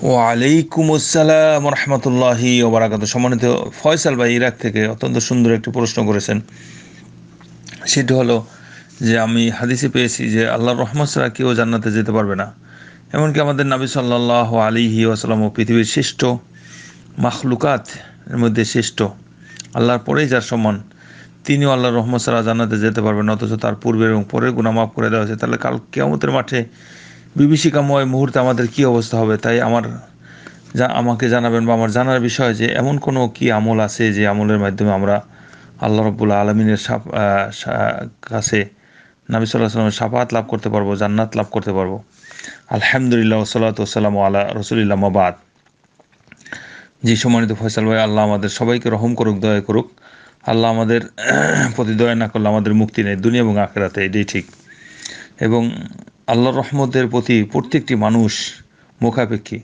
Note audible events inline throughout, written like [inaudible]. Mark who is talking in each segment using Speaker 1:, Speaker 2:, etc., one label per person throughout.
Speaker 1: ও ওয়ালাইকুম আসসালাম রহমতুল্লাহি ওবরাকাত সম্মানিত ফয়সাল ভাই ইরাক থেকে অত্যন্ত সুন্দর একটি প্রশ্ন করেছেন সেটি হলো যে আমি হাদিসে পেয়েছি যে আল্লাহর রহমান ছাড়া কেউ জান্নাতে যেতে পারবে না এমনকি আমাদের নাবি সাল্লাহ আলিহি ও পৃথিবীর শ্রেষ্ঠ মাখলুকাত এর মধ্যে শ্রেষ্ঠ আল্লাহর পরেই যার সম্মান তিনিও আল্লাহর রহমান ছাড়া জান্নাতে যেতে পারবেন অথচ তার পূর্বে এবং পরের গুণা মাফ করে দেওয়া হয়েছে তাহলে কাল কেয়ামতের মাঠে বিভীষিকাময় মুহূর্তে আমাদের কি অবস্থা হবে তাই আমার যা আমাকে জানাবেন বা আমার জানার বিষয় যে এমন কোনো কি আমল আছে যে আমলের মাধ্যমে আমরা আল্লাহ রব্বুল্লা আলমিনের কাছে নাবি সাল্লাহ সাল্লামের সাফাত লাভ করতে পারবো জান্নাত লাভ করতে পারবো আলহামদুলিল্লাহ সাল্লাতাম আল্লাহ রসুলিল্লাহ মাবাদ যে সম্মানিত ফয়সাল ভাই আল্লাহ আমাদের সবাইকে রহম করুক দয়া করুক আল্লাহ আমাদের [clears throat] প্রতি দয়া না করলে আমাদের মুক্তি নেই দুনিয়া এবং আখেরাতে এটাই ঠিক এবং আল্লাহর রহমতের প্রতি প্রত্যেকটি মানুষ মুখাপেক্ষী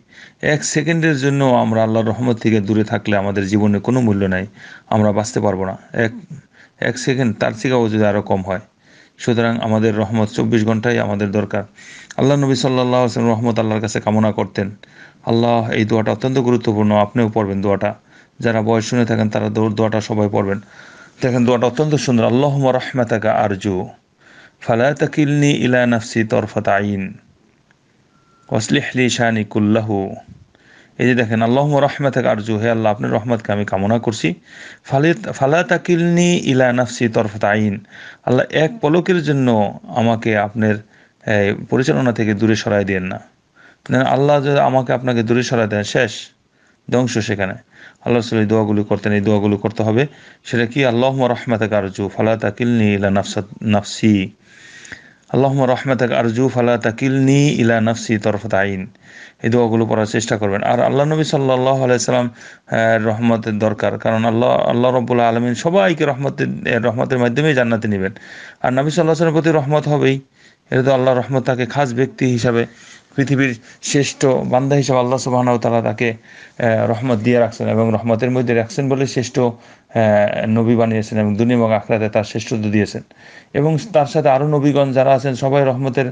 Speaker 1: এক সেকেন্ডের জন্য আমরা আল্লাহর রহমত থেকে দূরে থাকলে আমাদের জীবনে কোনো মূল্য নাই আমরা বাঁচতে পারবো না এক এক সেকেন্ড তার থেকেও যদি আরও কম হয় সুতরাং আমাদের রহমত চব্বিশ ঘন্টাই আমাদের দরকার আল্লাহ নবী সাল্লাহ আসলাম রহমত আল্লাহর কাছে কামনা করতেন আল্লাহ এই দোয়াটা অত্যন্ত গুরুত্বপূর্ণ আপনিও পড়বেন দোয়াটা যারা বয়স শুনে থাকেন তারা দোয়াটা সবাই পড়বেন দেখেন দোয়াটা অত্যন্ত সুন্দর আল্লাহ রহমাতাকা আরজু ফালা তাকিলনি ইলা নাফসি তরফাত আইন অসলিহলি শাহানি কুল্লাহ এই যে দেখেন আল্লাহ রহমাতাক আরজু হে আল্লাহ আপনার রহমতকে আমি কামনা করছি ফালে ফালা তাকিলনি ইলা নাফসি তরফাত আইন আল্লাহ এক পলকের জন্য আমাকে আপনার পরিচালনা থেকে দূরে সরাই দেন না আল্লাহ যদি আমাকে আপনাকে দূরে সরাই দেন শেষ ধ্বংস সেখানে আল্লাহ সাল্লাহ দোয়াগুলি করতেন এই দোয়াগুলি করতে হবে সেটা কি আল্লাহ রহমাতাক আরজু ফালা তাকিলনি ইলা নাফসা নাফসি আল্লাহ রহমাতাক আরজু ফালা তাকিলনি ইলা নাফসি তরফত আইন এই দোয়াগুলো পড়ার চেষ্টা করবেন আর আল্লাহ নবী সাল্লাহ আলাইসাল্লাম রহমতের দরকার কারণ আল্লাহ আল্লাহ রব্বুল্লাহ আলমিন সবাইকে রহমতের রহমতের মাধ্যমেই জান্নাতে নেবেন আর নবী সাল্লাহ প্রতি রহমত হবেই এটা তো আল্লাহ রহমত তাকে খাস ব্যক্তি হিসাবে পৃথিবীর শ্রেষ্ঠ বান্দা হিসাবে আল্লাহ সুবাহানাও তালা তাকে রহমত দিয়ে রাখছেন এবং রহমতের মধ্যে রাখছেন বলে শ্রেষ্ঠ নবী বানিয়েছেন এবং দুনিয়া এবং আখড়াতে তার শ্রেষ্ঠত্ব দিয়েছেন এবং তার সাথে আরও নবীগণ যারা আছেন সবাই রহমতের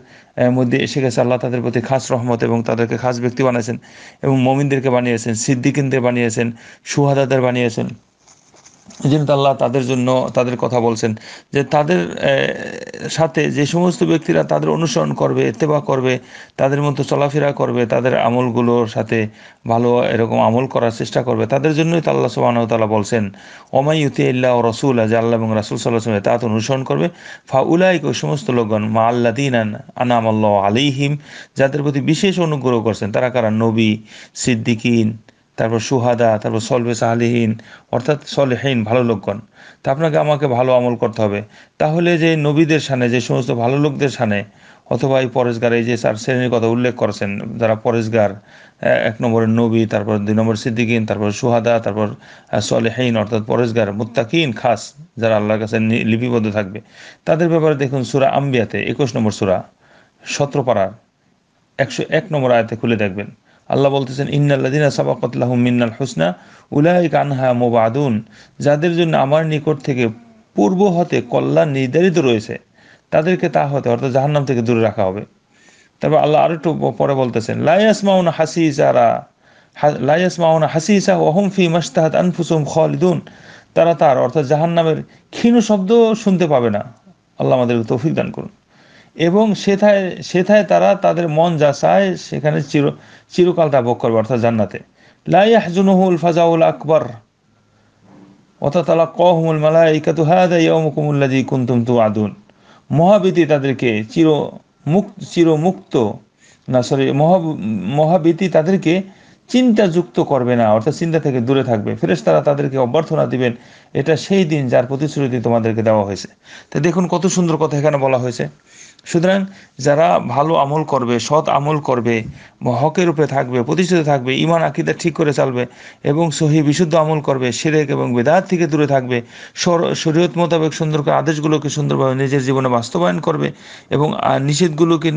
Speaker 1: মধ্যে এসে গেছে আল্লাহ তাদের প্রতি খাস রহমত এবং তাদেরকে খাস ব্যক্তি বানিয়েছেন এবং মমিনদেরকে বানিয়েছেন সিদ্দিকিনদের বানিয়েছেন সুহাদাদের বানিয়েছেন এই আল্লাহ তাদের জন্য তাদের কথা বলছেন যে তাদের সাথে যে সমস্ত ব্যক্তিরা তাদের অনুসরণ করবে এতেবা করবে তাদের মতো চলাফেরা করবে তাদের আমলগুলোর সাথে ভালো এরকম আমল করার চেষ্টা করবে তাদের জন্যই তাল্লাহ তালা বলছেন ওমাই ইউতি ইল্লাহ রসুল আজ আল্লাহ এবং রাসুল সাল্লাহ সাল্লাম তাহাতে অনুসরণ করবে ফা উলাইক ওই সমস্ত লোকগণ মা আল্লা দিন আনাম আল্লাহ আলিহিম যাদের প্রতি বিশেষ অনুগ্রহ করছেন তারা কারা নবী সিদ্দিকিন তারপর সুহাদা তারপর সলবে সাহালিহীন অর্থাৎ সলেহীন ভালো লোকগণ তা আপনাকে আমাকে ভালো আমল করতে হবে তাহলে যে নবীদের সানে যে সমস্ত ভালো লোকদের সানে অথবা এই পরেশগার এই যে স্যার শ্রেণীর কথা উল্লেখ করেছেন যারা পরেশগার এক নম্বরের নবী তারপর দুই নম্বর সিদ্দিকিন তারপর সুহাদা তারপর সলেহীন অর্থাৎ পরেশগার মুত্তাকিন খাস যারা আল্লাহর কাছে লিপিবদ্ধ থাকবে তাদের ব্যাপারে দেখুন সুরা আম্বিয়াতে একুশ নম্বর সুরা সত্রপাড়ার একশো এক নম্বর আয়াতে খুলে দেখবেন আল্লাহ বলতেছেন ইন্নাল্লাদিনা সাবাকতলাহ মিন্নাল হুসনা উলাহি কানহা মোবাদুন যাদের জন্য আমার নিকট থেকে পূর্ব হতে কল্যাণ নির্ধারিত রয়েছে তাদেরকে তা হতে অর্থাৎ জাহান্নাম থেকে দূরে রাখা হবে তারপর আল্লাহ আরো একটু পরে বলতেছেন লাইয়াস মাউন হাসি ইসারা লাইয়াস মাউন হাসি ইসা ওহম ফি মাস্তাহাত আনফুসুম খালিদুন তারা তার অর্থাৎ জাহান্নামের ক্ষীণ শব্দ শুনতে পাবে না আল্লাহ আমাদের তৌফিক দান করুন এবং সেথায় সেথায় তারা তাদের মন যা চায় সেখানে চির চিরকাল তা ভোগ করবে অর্থাৎ জান্নাতে লাইহাজুনহুল ফাজাউল আকবর অর্থাৎ তালা কহমুল মালা ইকাতু হাদা ইয়মকুমুল্লাজি কুন্তুম তু আদুন মহাবীতি তাদেরকে চির মুক্ত চিরমুক্ত না সরি মহা মহাবীতি তাদেরকে চিন্তাযুক্ত করবে না অর্থাৎ চিন্তা থেকে দূরে থাকবে ফেরেস তারা তাদেরকে অভ্যর্থনা দিবেন এটা সেই দিন যার প্রতিশ্রুতি তোমাদেরকে দেওয়া হয়েছে তো দেখুন কত সুন্দর কথা এখানে বলা হয়েছে সুতরাং যারা ভালো আমল করবে সৎ আমল করবে হকের উপরে থাকবে প্রতিষ্ঠিত থাকবে ইমান আকিদা ঠিক করে চালবে এবং সহি বিশুদ্ধ আমল করবে সেরেক এবং বেদাত থেকে দূরে থাকবে শরীয়ত মোতাবেক সুন্দর করে আদেশগুলোকে সুন্দরভাবে নিজের জীবনে বাস্তবায়ন করবে এবং নিষেধগুলোকে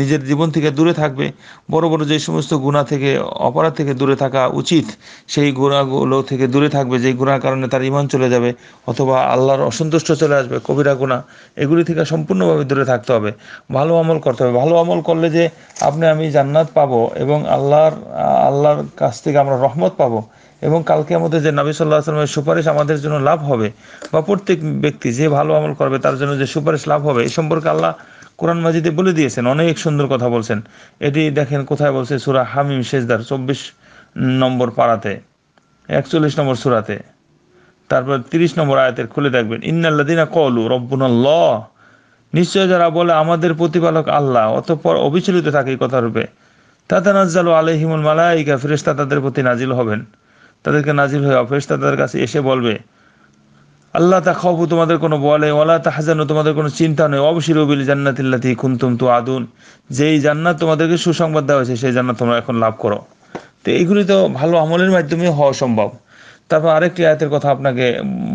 Speaker 1: নিজের জীবন থেকে দূরে থাকবে বড় বড় যে সমস্ত গুণা থেকে অপরাধ থেকে দূরে থাকা উচিত সেই গুণাগুলো থেকে দূরে থাকবে যেই গুণার কারণে তার ইমান চলে যাবে অথবা আল্লাহর অসন্তুষ্ট চলে আসবে কবিরা গুণা এগুলি থেকে সম্পূর্ণভাবে দূরে থাকতে হবে হবে ভালো আমল করতে হবে ভালো আমল করলে যে আপনি আমি জান্নাত পাবো এবং আল্লাহর আল্লাহর কাছ থেকে আমরা রহমত পাবো এবং কালকে আমাদের যে নবী সাল্লাহ আসলামের সুপারিশ আমাদের জন্য লাভ হবে বা প্রত্যেক ব্যক্তি যে ভালো আমল করবে তার জন্য যে সুপারিশ লাভ হবে এ সম্পর্কে আল্লাহ কোরআন মাজিদে বলে দিয়েছেন অনেক সুন্দর কথা বলছেন এটি দেখেন কোথায় বলছে সুরা হামিম শেষদার চব্বিশ নম্বর পাড়াতে একচল্লিশ নম্বর সুরাতে তারপর তিরিশ নম্বর আয়াতের খুলে দেখবেন ইন্নাল্লাদিনা কলু রব্বুনাল্লাহ নিশ্চয় যারা বলে আমাদের প্রতিপালক আল্লাহ অতঃপর অবিচলিত থাকে এই কথা রূপে তাতে নাজ্জাল আলহিমুল মালাইকা ফেরেস্তা তাদের প্রতি নাজিল হবেন তাদেরকে নাজিল হয়ে ফেরেস্তা তাদের কাছে এসে বলবে আল্লাহ তা খবু তোমাদের কোনো বলে ওলা তাহাজানো তোমাদের কোনো চিন্তা নেই অবশ্যই রবিল জান্নাতিল্লাতি কুন্তুম তু আদুন যেই জান্নাত তোমাদেরকে সুসংবাদ দেওয়া হয়েছে সেই জান্নাত তোমরা এখন লাভ করো তো এইগুলি তো ভালো আমলের মাধ্যমে হওয়া সম্ভব তারপর আরেকটি আয়াতের কথা আপনাকে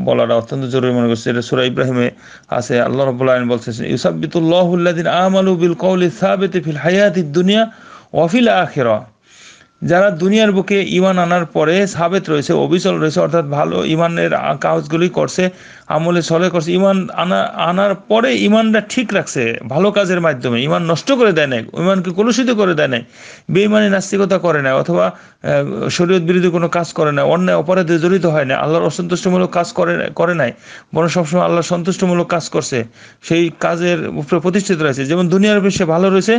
Speaker 1: বলাটা অত্যন্ত জরুরি মনে করছি এটা সুরা ইব্রাহিমে আছে আল্লাহ রবুল্লা আইন বলছেন ইউসাবিতুল্লাহুল্লাদিন আমালু বিল কৌলি সাবিত ফিল হায়াতি দুনিয়া ওয়াফিল আখিরাহ যারা দুনিয়ার বুকে ইমান আনার পরে সাবেত রয়েছে অবিচল রয়েছে অর্থাৎ ভালো ইমানের কাজগুলি করছে আমলে সলে করছে ইমান আনা আনার পরে ইমানটা ঠিক রাখছে ভালো কাজের মাধ্যমে ইমান নষ্ট করে দেয় নাই ইমানকে কলুষিত করে দেয় নাই বেইমানি নাস্তিকতা করে না অথবা শরীয়ত বিরোধী কোনো কাজ করে না অন্যায় অপরাধে জড়িত হয় না আল্লাহর অসন্তুষ্টমূলক কাজ করে করে নাই বরং সবসময় আল্লাহর সন্তুষ্টমূলক কাজ করছে সেই কাজের উপরে প্রতিষ্ঠিত রয়েছে যেমন দুনিয়ার বিশ্বে ভালো রয়েছে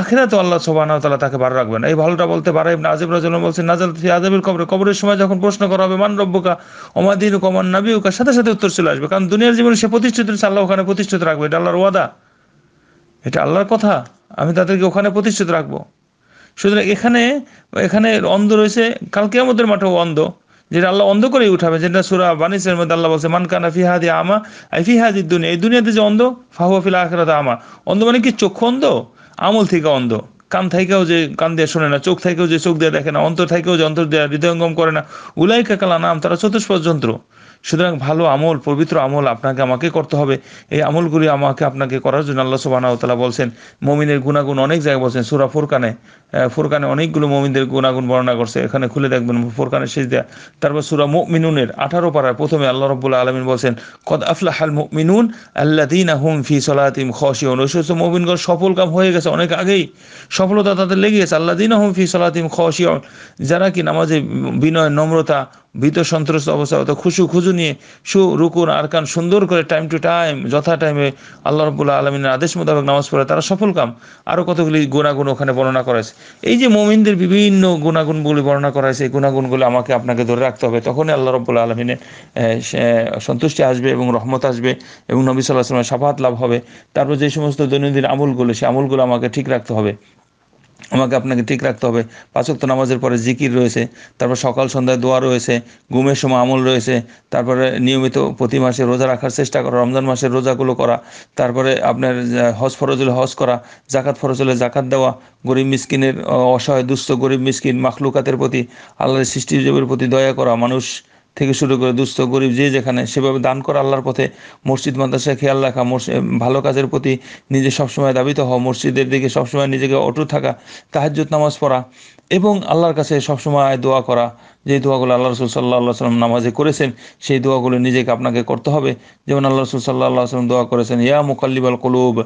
Speaker 1: আখেরা তো আল্লাহ সোবাহ তালা তাকে ভালো রাখবেন এই ভালোটা বলতে পারে আজিব রাজ বলছেন নাজাল ফি আজাবিল কবরে কবরের সময় যখন প্রশ্ন করা হবে মান রব্বকা অমাদিন কমান নাবিউকা সাথে সাথে উত্তর চলে আসবে কারণ দুনিয়ার জীবনে সে প্রতিষ্ঠিত আল্লাহ ওখানে প্রতিষ্ঠিত রাখবে এটা আল্লাহর ওয়াদা এটা আল্লাহর কথা আমি তাদেরকে ওখানে প্রতিষ্ঠিত রাখবো সুতরাং এখানে এখানে অন্ধ রয়েছে কালকে আমাদের মাঠেও অন্ধ যেটা আল্লাহ অন্ধ করেই উঠাবে যেটা সুরা বানিসের মধ্যে আল্লাহ বলছে মান কানা ফিহাদি আমা আই ফিহাদি দুনিয়া এই দুনিয়াতে যে অন্ধ ফাহুয়া ফিল আখরাত আমা অন্ধ মানে কি চক্ষু অন্ধ আমল থেকে অন্ধ কান থাইকেও যে কান দিয়ে শোনে না চোখ থাইকেও যে চোখ দিয়ে দেখে না অন্তর থাইকেও যে অন্তর দিয়ে হৃদয়ঙ্গম করে না উলাইকা কালা নাম তারা চতুষ্পদ যন্ত্র সুতরাং ভালো আমল পবিত্র আমল আপনাকে আমাকে করতে হবে এই আমলগুলি আমাকে আপনাকে করার জন্য আল্লাহ সুবাহতালা বলছেন মমিনের গুণাগুণ অনেক জায়গায় বলছেন সুরা ফুরকানে ফুরকানে অনেকগুলো মমিনদের গুণাগুণ বর্ণনা করছে এখানে খুলে দেখবেন ফুরকানের শেষ দেয়া তারপর সুরা মিনুনের আঠারো পাড়ায় প্রথমে আল্লাহ রবুল্লা আলমিন বলছেন কদ আফলাহাল মিনুন আল্লা দিন আহম ফি সলাহিম খসিউন ওই সমস্ত মোমিনগণ সফল কাম হয়ে গেছে অনেক আগেই সফলতা তাদের লেগে গেছে আল্লা দিন আহম ফি সলাহিম খসিউন যারা কি নামাজে বিনয় নম্রতা ভীত সন্ত্রস্ত অবস্থা অত খুশু খুশু অজু নিয়ে সু রুকুন আরকান সুন্দর করে টাইম টু টাইম যথা টাইমে আল্লাহ রবুল্লা আলমিনের আদেশ মোতাবেক নামাজ পড়ে তারা সফল কাম আরও কতগুলি গুণাগুণ ওখানে বর্ণনা করেছে এই যে মোমিনদের বিভিন্ন গুণাগুণগুলি বর্ণনা করা হয়েছে এই গুণাগুণগুলো আমাকে আপনাকে ধরে রাখতে হবে তখনই আল্লাহ রবুল্লা আলমিনের সন্তুষ্টি আসবে এবং রহমত আসবে এবং নবী সাল্লাহ সাল্লামের সাফাত লাভ হবে তারপর যে সমস্ত দৈনন্দিন আমলগুলো সে আমলগুলো আমাকে ঠিক রাখতে হবে আমাকে আপনাকে ঠিক রাখতে হবে পাঁচক্ত নামাজের পরে জিকির রয়েছে তারপর সকাল সন্ধ্যায় দোয়া রয়েছে ঘুমের সময় আমল রয়েছে তারপরে নিয়মিত প্রতি মাসে রোজা রাখার চেষ্টা করা রমজান মাসের রোজাগুলো করা তারপরে আপনার হজ ফরজ হলে হজ করা জাকাত ফরজ হলে জাকাত দেওয়া গরিব মিসকিনের অসহায় দুস্থ গরিব মিসকিন মাখলুকাতের প্রতি আল্লাহর সৃষ্টিজীবের প্রতি দয়া করা মানুষ থেকে শুরু করে দুস্থ গরিব যে যেখানে সেভাবে দান করা আল্লাহর পথে মসজিদ মাদ্রাসায় খেয়াল রাখা ভালো কাজের প্রতি নিজে সবসময় দাবিত হওয়া মসজিদের দিকে সবসময় নিজেকে অটুট থাকা তাহাজ্জুদ নামাজ পড়া এবং আল্লাহর কাছে সবসময় দোয়া করা যে দোয়াগুলো আল্লাহ রসুল সাল্লাহ সাল্লাম নামাজে করেছেন সেই দোয়াগুলো নিজেকে আপনাকে করতে হবে যেমন আল্লাহ রসুল সাল্লাহ সাল্লাম দোয়া করেছেন ইয়া মুকাল্লিব আল কলুব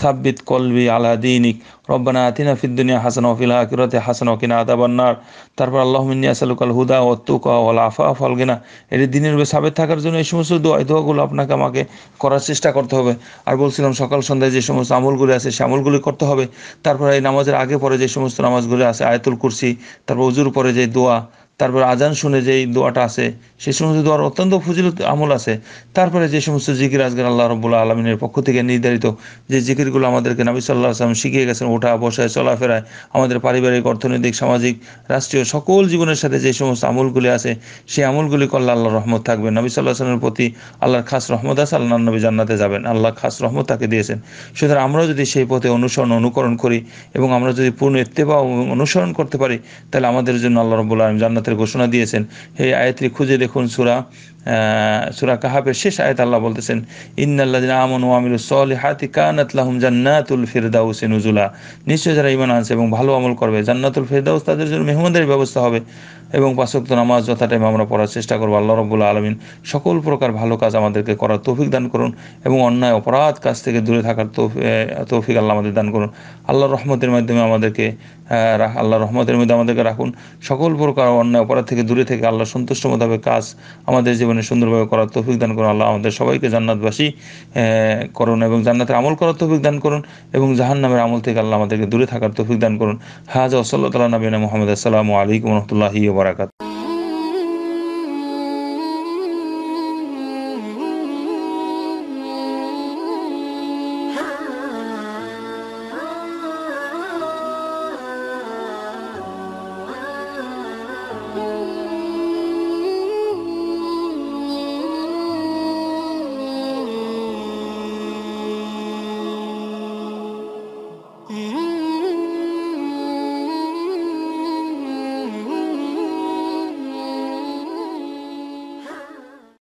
Speaker 1: সাব্বিত কলবি আল্লাহ দিনিক রব্বানা আতিনা ফিদ্দুনিয়া হাসান ওফিল হাকিরতে হাসান ওকিনা আদাবান্নার তারপর আল্লাহ মিনিয়া সালুকাল হুদা ও তুকা ওল আফা ফলগিনা এটি দিনের উপরে সাবেত থাকার জন্য এই সমস্ত দোয়া দোয়াগুলো আপনাকে আমাকে করার চেষ্টা করতে হবে আর বলছিলাম সকাল সন্ধ্যায় যে সমস্ত আমলগুলি আছে সে আমলগুলি করতে হবে তারপর এই নামাজের আগে পরে যে সমস্ত নামাজগুলি আছে আয়তুল করছি তারপর উজুর পরে যে দোয়া তারপর আজান শুনে যেই দোয়াটা আছে সেই সমস্ত দোয়ার অত্যন্ত ফজিলত আমল আছে তারপরে যে সমস্ত জিকির আজগার আল্লাহ রবুল্লা আলমিনের পক্ষ থেকে নির্ধারিত যে জিকিরগুলো আমাদেরকে নাবি সাল্লাহ আসলাম শিখিয়ে গেছেন ওঠা বসায় চলাফেরায় আমাদের পারিবারিক অর্থনৈতিক সামাজিক রাষ্ট্রীয় সকল জীবনের সাথে যে সমস্ত আমলগুলি আছে সেই আমলগুলি করলে আল্লাহ রহমত থাকবে নবী সাল্লাহ আসলামের প্রতি আল্লাহর খাস রহমত আছে আল্লাহ নবী জান্নাতে যাবেন আল্লাহ খাস রহমত তাকে দিয়েছেন সুতরাং আমরাও যদি সেই পথে অনুসরণ অনুকরণ করি এবং আমরা যদি পূর্ণ এত্তেবা অনুসরণ করতে পারি তাহলে আমাদের জন্য আল্লাহ রবুল্লা আলম জান্নাতে আয়াতের ঘোষণা দিয়েছেন সেই আয়াতটি খুঁজে দেখুন সুরা সুরা কাহাবের শেষ আয়াত আল্লাহ বলতেছেন ইন্নাল্লাযিনা আমানু ওয়া আমিলুস সলিহাতি কানাত লাহুম জান্নাতুল ফিরদাউসে নুজুলা নিশ্চয় যারা ইমান আনছে এবং ভালো আমল করবে জান্নাতুল ফিরদাউস তাদের জন্য মেহমানদের ব্যবস্থা হবে এবং পাঁচক্ত নামাজ যথা টাইমে আমরা পড়ার চেষ্টা করবো আল্লাহ রবুল্লা আলমিন সকল প্রকার ভালো কাজ আমাদেরকে করার তৌফিক দান করুন এবং অন্যায় অপরাধ কাজ থেকে দূরে থাকার তৌফিক আল্লাহ আমাদের দান করুন আল্লাহ রহমতের মাধ্যমে আমাদেরকে আল্লাহ রহমতের মধ্যে আমাদেরকে রাখুন সকল প্রকার অন্যায় অপরাধ থেকে দূরে থেকে আল্লাহ সন্তুষ্ট মোতাবেক কাজ আমাদের জীবনে সুন্দরভাবে করার তৌফিক দান করুন আল্লাহ আমাদের সবাইকে জান্নাতবাসী করুন এবং জান্নাতের আমল করার তৌফিক দান করুন এবং জাহান নামের আমল থেকে আল্লাহ আমাদেরকে দূরে থাকার তৌফিক দান করুন হাজ ওসল্লা তালা নবীনা মোহাম্মদ আসসালামু আলাইকুম রহমতুল্লাহি wabarakatuh